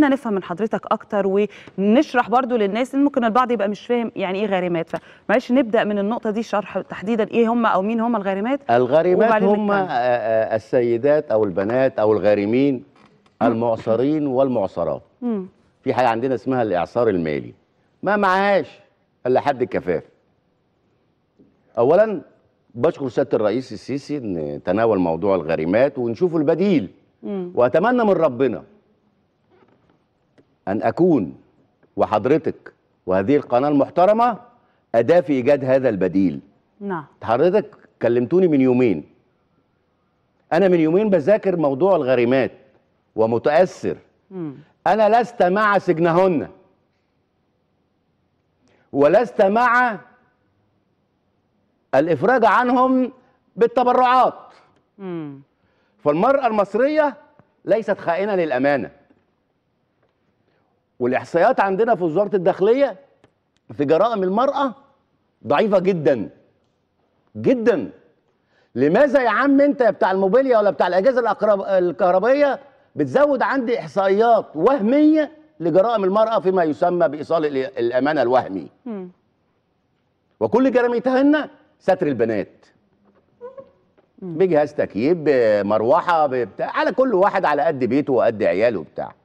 خلينا نفهم من حضرتك اكتر ونشرح برضو للناس ان ممكن البعض يبقى مش فاهم يعني ايه غارمات فمعلش نبدا من النقطه دي شرح تحديدا ايه هم او مين هم الغارمات الغارمات هم آه، آه، السيدات او البنات او الغارمين المعصرين والمعصرات في حاجه عندنا اسمها الاعصار المالي ما معهاش الا حد الكفاف اولا بشكر سياده الرئيس السيسي ان تناول موضوع الغارمات ونشوف البديل واتمنى من ربنا أن أكون وحضرتك وهذه القناة المحترمة أداة في إيجاد هذا البديل نعم حضرتك كلمتوني من يومين أنا من يومين بذاكر موضوع الغريمات ومتأثر م. أنا لست مع سجنهن ولست مع الإفراج عنهم بالتبرعات م. فالمرأة المصرية ليست خائنة للأمانة والاحصائيات عندنا في وزاره الداخليه في جرائم المراه ضعيفه جدا جدا لماذا يا عم انت يا بتاع الموبيليا ولا بتاع الاجهزه الكهربائيه بتزود عندي احصائيات وهميه لجرائم المراه فيما يسمى بايصال الامانه الوهمي وكل جريمتهن ستر البنات بجهاز تكييف مروحه على كل واحد على قد بيته وقد عياله وبتاع